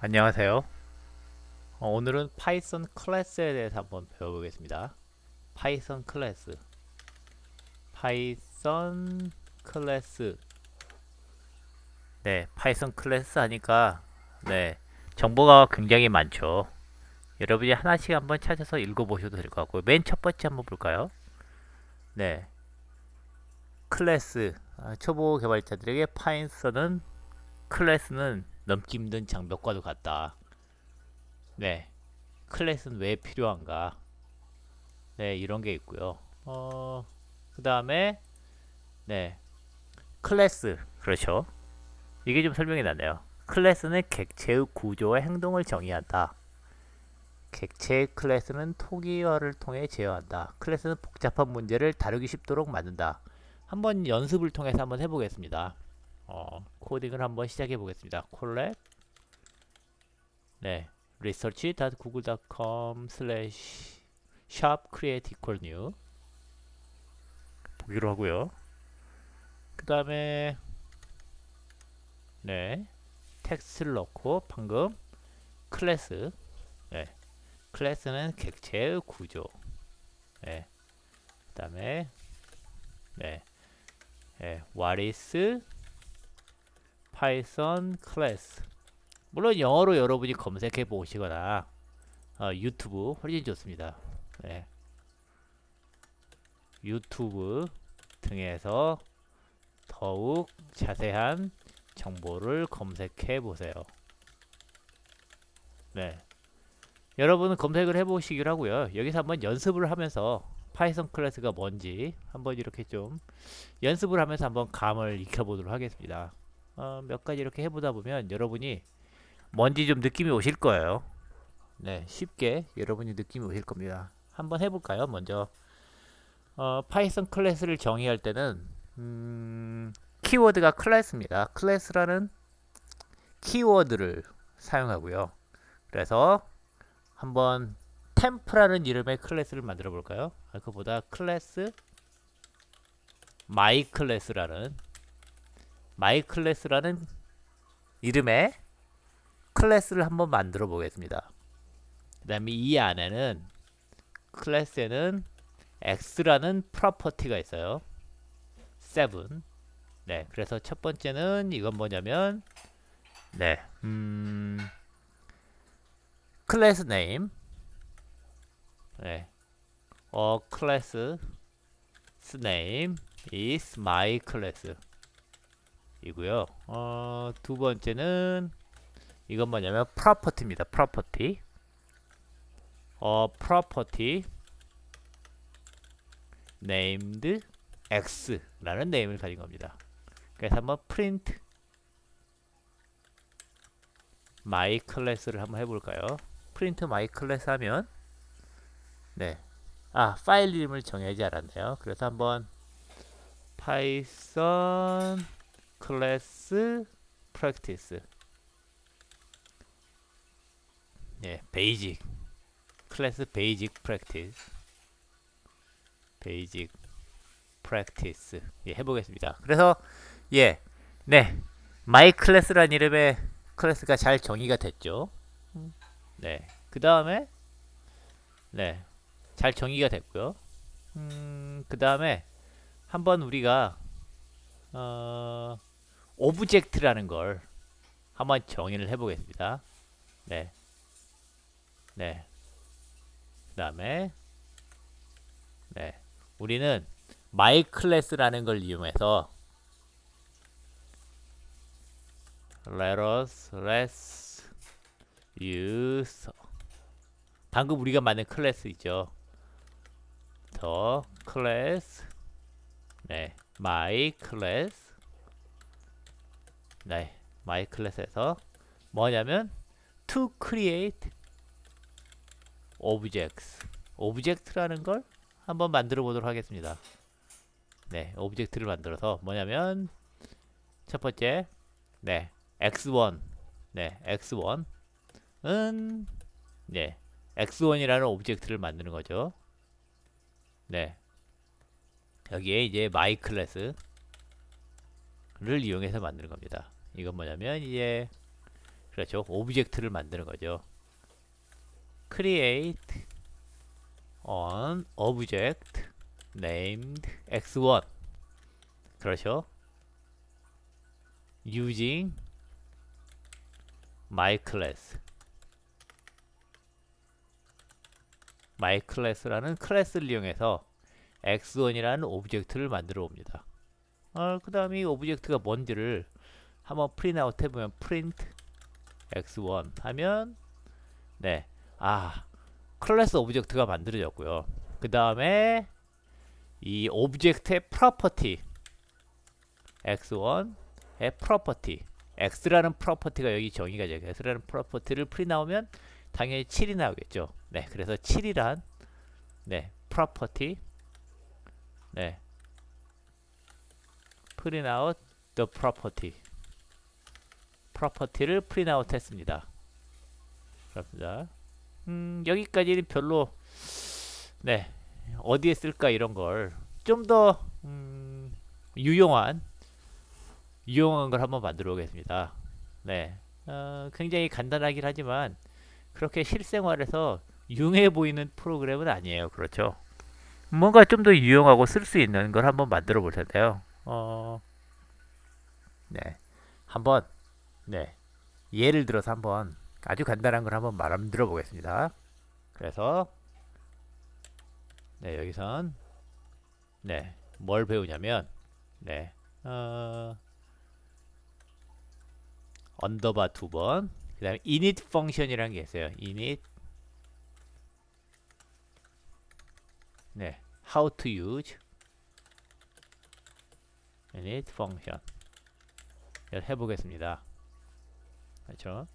안녕하세요. 어, 오늘은 파이썬 클래스에 대해서 한번 배워보겠습니다. 파이썬 클래스 파이썬 클래스 네, 파이썬 클래스 하니까 네, 정보가 굉장히 많죠. 여러분이 하나씩 한번 찾아서 읽어보셔도 될 것 같고 맨 첫 번째 한번 볼까요? 네, 클래스 아, 초보 개발자들에게 파이썬은 클래스는 넘기 힘든 장벽과도 같다. 네. 클래스왜 필요한가? 네, 이런 게 있고요. 어, 그 다음에 네. 클래스. 그렇죠. 이게 좀 설명이 나네요. 클래스는 객체의 구조와 행동을 정의한다. 객체의 클래스는 토기화를 통해 제어한다. 클래스는 복잡한 문제를 다루기 쉽도록 만든다. 한번 연습을 통해서 한번 해보겠습니다. 어, 코딩을 한번 시작해 보겠습니다. 콜랩 네, research.google.com slash shop create equal new 보기로 하고요. 그 다음에 네, 텍스트를 넣고 방금 클래스 네, 클래스는 객체의 구조 네, 그 다음에 네, 네, what is 파이썬 클래스 물론 영어로 여러분이 검색해 보시거나 어, 유튜브 훨씬 좋습니다 네. 유튜브 등에서 더욱 자세한 정보를 검색해 보세요 네 여러분은 검색을 해 보시기로 하고요 여기서 한번 연습을 하면서 파이썬 클래스가 뭔지 한번 이렇게 좀 연습을 하면서 한번 감을 익혀보도록 하겠습니다 어, 몇 가지 이렇게 해보다 보면 여러분이 뭔지 좀 느낌이 오실 거예요. 네, 쉽게 여러분이 느낌이 오실 겁니다. 한번 해볼까요? 먼저 어, 파이썬 클래스를 정의할 때는 음, 키워드가 클래스입니다. 클래스라는 키워드를 사용하고요. 그래서 한번 템프라는 이름의 클래스를 만들어 볼까요? 아, 그보다 클래스 마이 클래스라는 마이 클래스라는 이름의 클래스를 한번 만들어 보겠습니다. 그 다음에 이 안에는 클래스에는 x라는 프로퍼티가 있어요. 7. 네, 그래서 첫 번째는 이건 뭐냐면 네, 음, 클래스 네임 네, 어, 클래스 n a m is my c l a 이고요. 어, 두 번째는 이건 뭐냐면 프로퍼티입니다. 프로퍼티. 어, 프로퍼티 named x라는 네임을 가진 겁니다. 그래서 한번 print my class를 한번 해 볼까요? print my class 하면 네. 아, 파일 이름을 정해야지 않았네요 그래서 한번 python 클래스 프랙티스 예, 베이직 클래스 베이직 프랙티스 베이직 프랙티스 예, 해보겠습니다. 그래서 예, 네, 마이 클래스란 이름의 클래스가 잘 정의가 됐죠. 네, 그 다음에 네, 잘 정의가 됐고요. 음, 그 다음에 한번 우리가 어... 오브젝트라는 걸 한번 정의를 해보겠습니다. 네. 네. 그 다음에 네. 우리는 my class라는 걸 이용해서 let us let's use 방금 우리가 만든 클래스 있죠. 더 클래스 네. my class 네, my 클래스에서 뭐냐면 to create objects object라는 걸 한번 만들어 보도록 하겠습니다 네 오브젝트를 만들어서 뭐냐면 첫 번째 네 x1 네 x1은 네 x1이라는 오브젝트를 만드는 거죠 네 여기에 이제 my 클래스를 이용해서 만드는 겁니다 이건 뭐냐면 이제 그렇죠 오브젝트를 만드는 거죠 create on object named x1 그렇죠 using my class my class라는 클래스를 이용해서 x1이라는 오브젝트를 만들어 옵니다 어, 그다음이 오브젝트가 뭔지를 한번 프린아웃 해보면 print x1 하면 네 아 클래스 오브젝트가 만들어졌고요 그 다음에 이 오브젝트의 프로퍼티 x1의 프로퍼티 x라는 프로퍼티가 여기 정의가 되고 x라는 프로퍼티를 프린나오면 당연히 7이 나오겠죠 네 그래서 7이란 네 프로퍼티 네 print out the property 프로퍼티를 프린아웃 했습니다. 그렇습니다. 음, 여기까지는 별로 네 어디에 쓸까 이런 걸 좀더 음, 유용한 유용한 걸 한번 만들어 보겠습니다. 네, 어, 굉장히 간단하긴 하지만 그렇게 실생활에서 유해 보이는 프로그램은 아니에요. 그렇죠? 뭔가 좀 더 유용하고 쓸 수 있는 걸 한번 만들어 볼 텐데요. 어, 네, 한번 네. 예를 들어서 한번 아주 간단한 걸 한번 말함 들어보겠습니다. 그래서 네, 여기선 네, 뭘 배우냐면 네. 어, 언더바 두 번. 그다음에 init 펑션이라는 게 있어요. init 네. how to use init 펑션. 해 보겠습니다. 그렇죠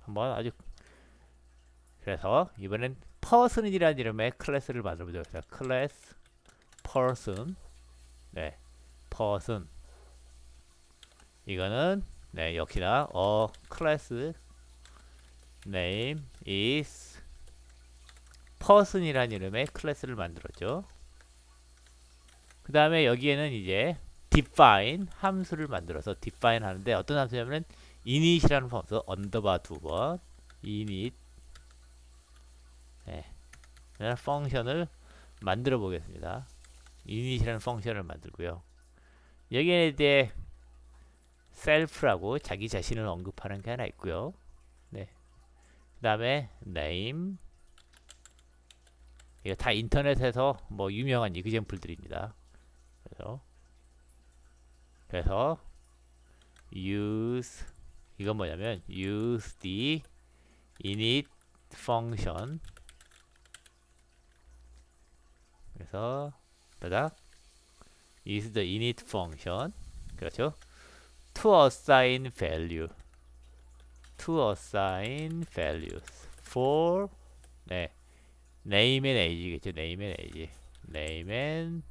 한번 아주 그래서 이번엔 person이라는 이름의 클래스를 만들어 보도록 하 클래스 person 네 person 이거는 네 역시나 어 클래스 name is person이라는 이름의 클래스를 만들었죠. 그 다음에 여기에는 이제 define 함수를 만들어서 define 하는데 어떤 함수냐면은 init이라는 함수 언더바 두번 init 네. 펑션을 만들어 보겠습니다. init이라는 펑션을 만들고요. 여기에 대해 self라고 자기 자신을 언급하는 게 하나 있고요. 네. 그다음에 name 이거 다 인터넷에서 뭐 유명한 이그젠플들입니다. 그래서 그래서 use 이건 뭐냐면 use the init function 그래서 따닥 is the init function 그렇죠 to assign value to assign values for 네 name and age겠죠 name and age name and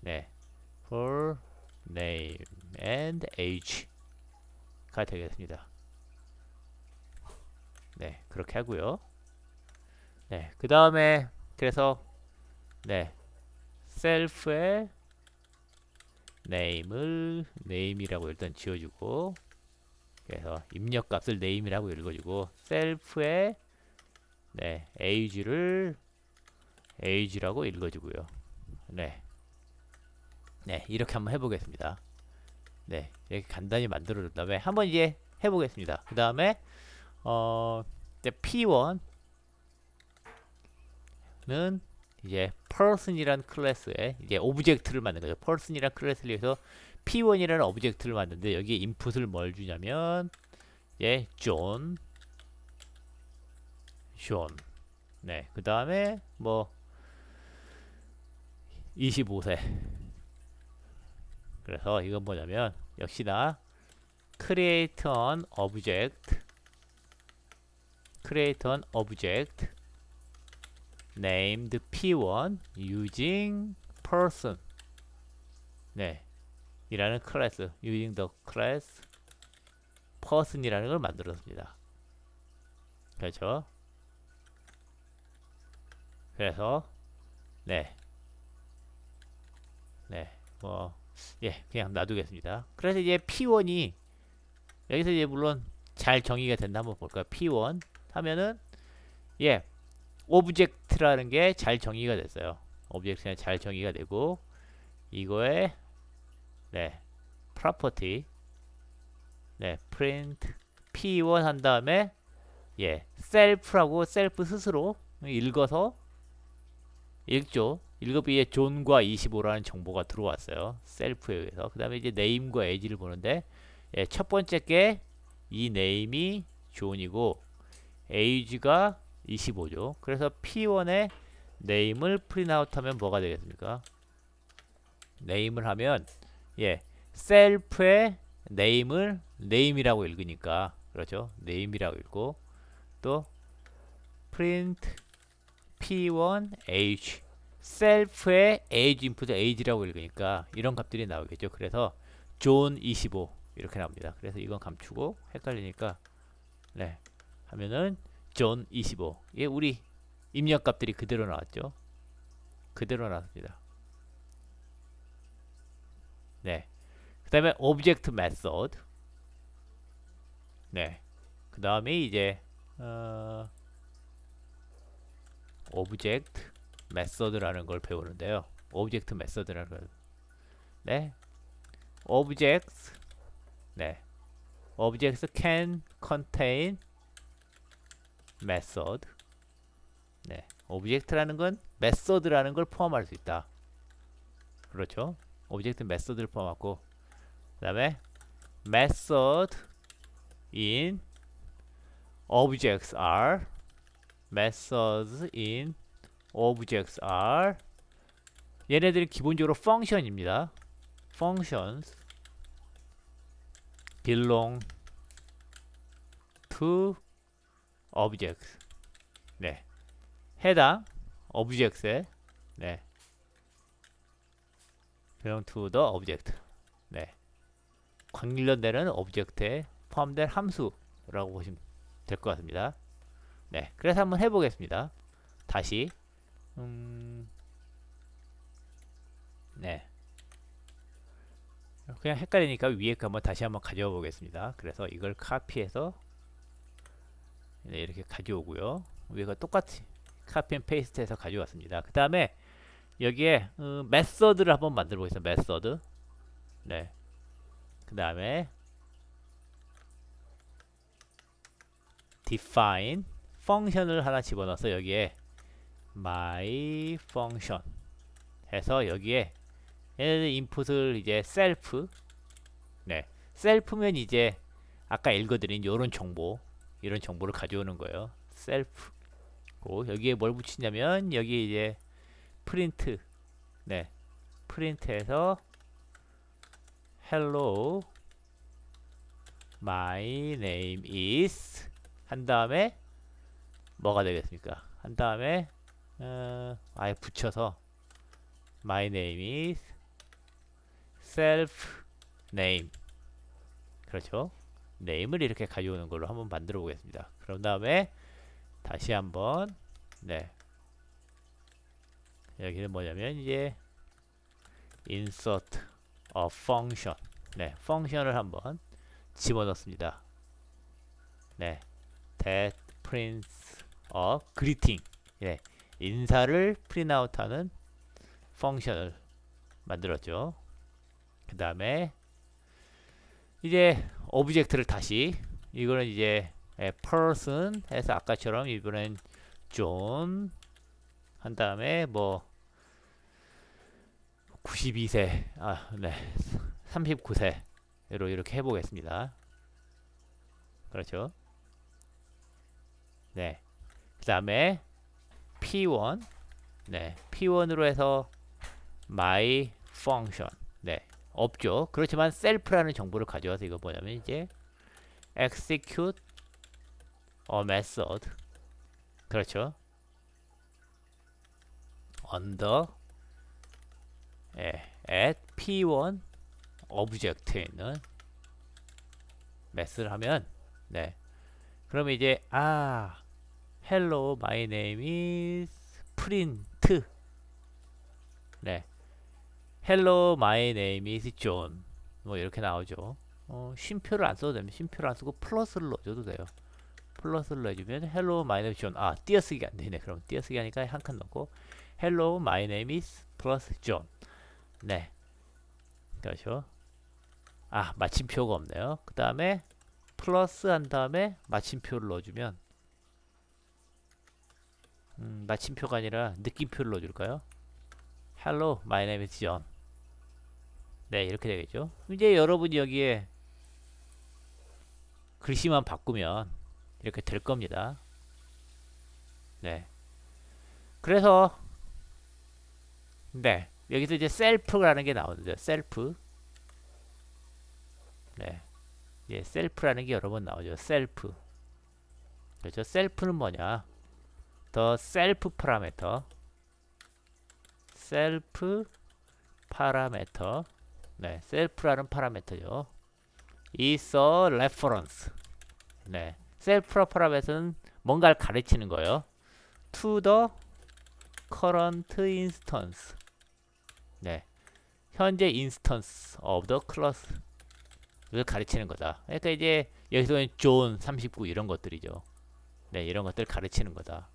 네 for name and age가 되겠습니다. 네, 그렇게 하고요. 네, 그 다음에 그래서 네, self의 name을 name이라고 일단 지어주고 그래서 입력값을 name이라고 읽어주고 self의 네, age를 age라고 읽어주고요. 네, 네 이렇게 한번 해보겠습니다 네 이렇게 간단히 만들어 준 네, 다음에 한번 이제 해보겠습니다 그 다음에 어 이제 P1는 이제 person이란 클래스에 이제 오브젝트를 만든 거죠 person이란 클래스를 위해서 P1이라는 오브젝트를 만드는데 여기에 인풋을 뭘 주냐면 예, 존 존. 네, 그 다음에 뭐 25세 그래서 이건 뭐냐면 역시나 create an object create an object named p1 using person 네 이라는 클래스 using the class person이라는 걸 만들었습니다 그렇죠 그래서 네 네, 뭐 예, 그냥 놔두겠습니다. 그래서 이제 P1이 여기서 이제 물론 잘 정의가 된다 한번 볼까요? P1 하면은 예, 오브젝트라는 게 잘 정의가 됐어요. 오브젝트는 잘 정의가 되고 이거에 네, 프 r 퍼티 네, 프린트 n t P1 한 다음에 예, 셀프라고 셀프 스스로 읽어서 읽죠. 1급 위에 존과 25라는 정보가 들어왔어요. 셀프에 의해서. 그 다음에 이제 네임과 에지를 보는데 예, 첫 번째 게 이 네임이 존이고 에이지가 25죠. 그래서 P1의 네임을 프린아웃 하면 뭐가 되겠습니까? 네임을 하면 예, 셀프의 네임을 네임이라고 읽으니까 그렇죠. 네임이라고 읽고 또 print p1h 셀프의 age 인풋의 age라고 읽으니까 이런 값들이 나오겠죠. 그래서 존 25 이렇게 나옵니다. 그래서 이건 감추고 헷갈리니까 네 하면은 존 25 이게 우리 입력 값들이 그대로 나왔죠. 그대로 나왔습니다. 네. 그 다음에 object method 네. 그 다음에 이제 어, object 메서드라는 걸 배우는데요. 오브젝트 메서드라는 걸. 네. objects 네. objects can contain method 네. object라는 건 method라는 걸 포함할 수 있다. 그렇죠? object method를 포함하고 그다음에 method in objects are methods in objects are 얘네들이 기본적으로 function입니다. functions belong to objects 네 해당 objects에 네 belong to the object 네 관련되는 object에 포함된 함수라고 보시면 될 것 같습니다. 네 그래서 한번 해보겠습니다. 다시 음, 네. 그냥 헷갈리니까 위에 거 한번 다시 한번 가져와 보겠습니다. 그래서 이걸 카피해서 네, 이렇게 가져오고요. 위에가 똑같이 카피 앤 페이스트해서 가져왔습니다. 그 다음에 여기에 음, 메서드를 한번 만들어 보겠습니다. 메서드 네. 그 다음에 define 펑션을 하나 집어넣어서 여기에 my function 해서 여기에 얘네들 인풋을 이제 self 네 self면 이제 아까 읽어드린 요런 정보 이런 정보를 가져오는 거예요 self 고 여기에 뭘 붙이냐면 여기 이제 프린트 네프린트에서 hello my name is 한 다음에 뭐가 되겠습니까 한 다음에 어, 아예 붙여서 my name is self name 그렇죠 name을 이렇게 가져오는 걸로 한번 만들어 보겠습니다 그런 다음에 다시 한번 네 여기는 뭐냐면 이제 insert a function 네 function을 한번 집어넣습니다 네 that prints a greeting 네 인사를 프린아웃하는 펑션을 만들었죠. 그 다음에 이제 오브젝트를 다시 이거는 이제 예, person 해서 아까처럼 이번엔 존한 다음에 뭐 92세 아 네 39세로 이렇게 해보겠습니다. 그렇죠. 네. 그 다음에 p1 네, p1으로 해서 my function 네, 없죠. 그렇지만 self라는 정보를 가져와서 이거 뭐냐면 이제 execute a method 그렇죠. under 예, at p1 object에 있는 매스를 하면 네. 그럼 이제 아 Hello, my name is print. 네. Hello, my name is John. 뭐 이렇게 나오죠. 어, 쉼표를 안 써도 됩니다. 쉼표를 안 쓰고 플러스를 넣어줘도 돼요. 플러스를 넣어주면 Hello, my name is John. 아, 띄어쓰기 안 되네. 그럼 띄어쓰기 하니까 한 칸 넣고 Hello, my name is plus John. 네. 그렇죠. 아, 마침표가 없네요. 그 다음에 플러스 한 다음에 마침표를 넣어주면 음, 마침표가 아니라 느낌표를 넣어줄까요? Hello, my name is John. 네, 이렇게 되겠죠. 이제 여러분 여기에 글씨만 바꾸면 이렇게 될 겁니다. 네. 그래서 네. 여기서 이제 셀프라는 게 나오는데 셀프 네. 이제 셀프라는 게 여러 번 나오죠. 셀프. 그렇죠. 셀프는 뭐냐? 더 셀프 파라메터 셀프 파라메터 네, 셀프라는 파라메터죠. is a r e f 네, 셀프라 파라메터는 뭔가를 가르치는 거예요. to the current instance. 네, 현재 i n s t of the class를 가르치는 거다. 그러니까 이제 여기서 존39 이런 것들이죠. 네, 이런 것들 가르치는 거다.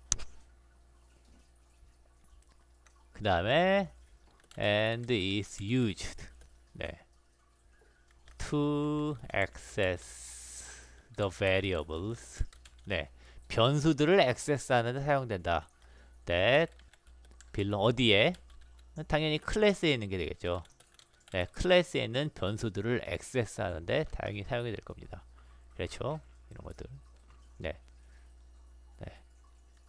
그 다음에 and is used 네. to access the variables 네. 변수들을 액세스하는 데 사용된다 that 빌런 어디에? 당연히 클래스에 있는 게 되겠죠 네, 클래스에 있는 변수들을 액세스하는데 다행히 사용이 될 겁니다 그렇죠? 이런 것들 네, 네.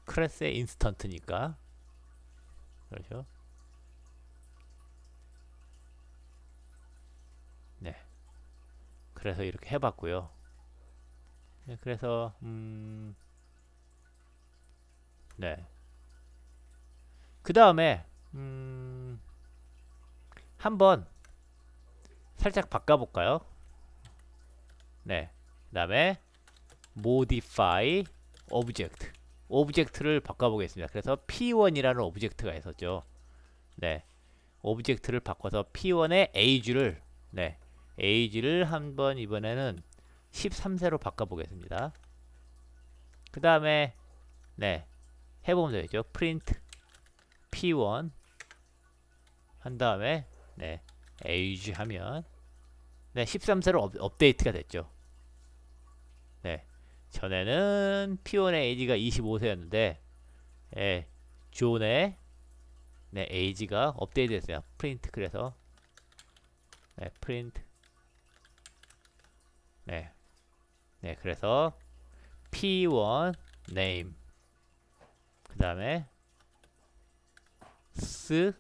클래스의 인스턴트니까 그렇죠? 네. 그래서 이렇게 해봤고요. 네, 그래서 음, 네. 그 다음에 음, 한번 살짝 바꿔볼까요? 네. 그 다음에 modify object 오브젝트를 바꿔보겠습니다. 그래서 P1이라는 오브젝트가 있었죠. 네. 오브젝트를 바꿔서 P1의 AG를 네. AG를 한번 이번에는 13세로 바꿔보겠습니다. 그 다음에 네. 해보면 되죠. print P1 한 다음에 네. age 하면 네, 13세로 업, 업데이트가 됐죠. 전에는 피온의 에이지가 25세였는데 예, 존의 네, 에이지가 업데이트 됐어요. 프린트 그래서 네, 프린트 네. 네, 그래서 p1 name 그다음에 스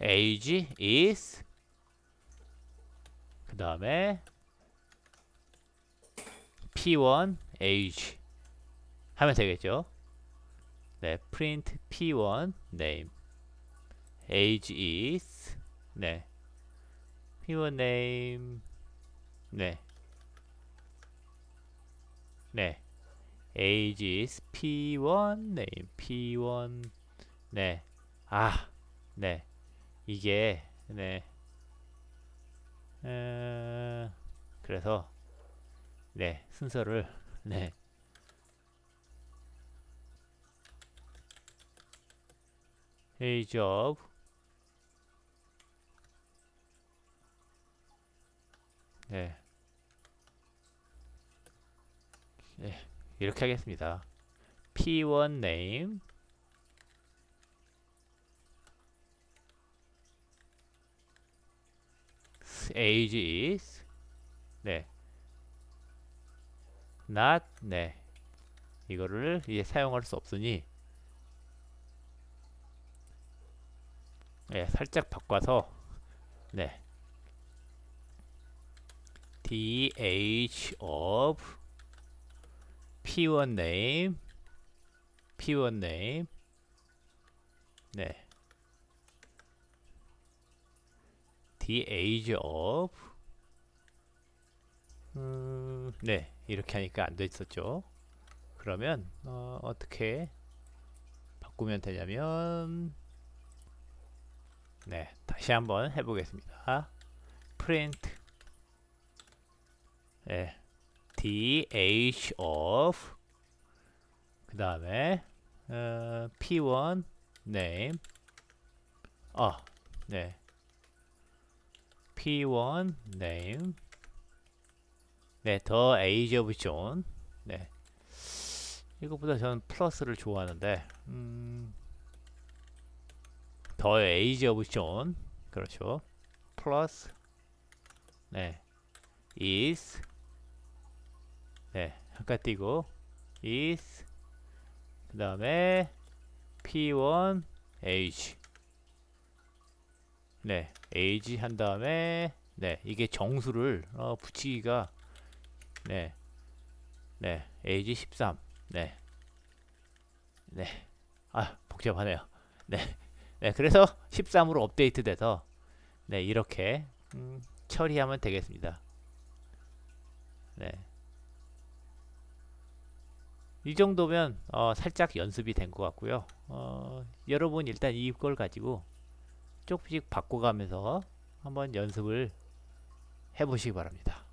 age is 그 다음에 p1 age 하면 되겠죠 네 print p1 name age is 네 p1 name 네 네. age is p1 name p1 네. 아. 네. 이게 네 에... 그래서 네 순서를 네 a g of 네. 네 이렇게 하겠습니다 p1 name its age is 네 not 네 이거를 이제 사용할 수 없으니 네, 살짝 바꿔서 네 dh of p1 name p1 name 네 the age of 음, 네 이렇게 하니까 안 됐었죠 그러면 어, 어떻게 바꾸면 되냐면 네 다시 한번 해보겠습니다 print 네, the age of 그 다음에 어, p1 name 아, 네 P1 name 네, 더 에이지 o 브존 네. 이것보다 저는 플러스를 좋아하는데 음, 더 에이지 오브 존 그렇죠. 플러스 네. is 네, 아까 띄고 is 그 다음에 P1 age 네, 에이지 한 다음에 네, 이게 정수를 어, 붙이기가 네, 네, 에이지 13 네, 네, 아 복잡하네요. 네, 네, 그래서 13으로 업데이트돼서 네 이렇게 음, 처리하면 되겠습니다. 네. 이 정도면 어, 살짝 연습이 된 것 같고요. 어, 여러분 일단 이걸 가지고 조금씩 바꿔가면서 한번 연습을 해보시기 바랍니다.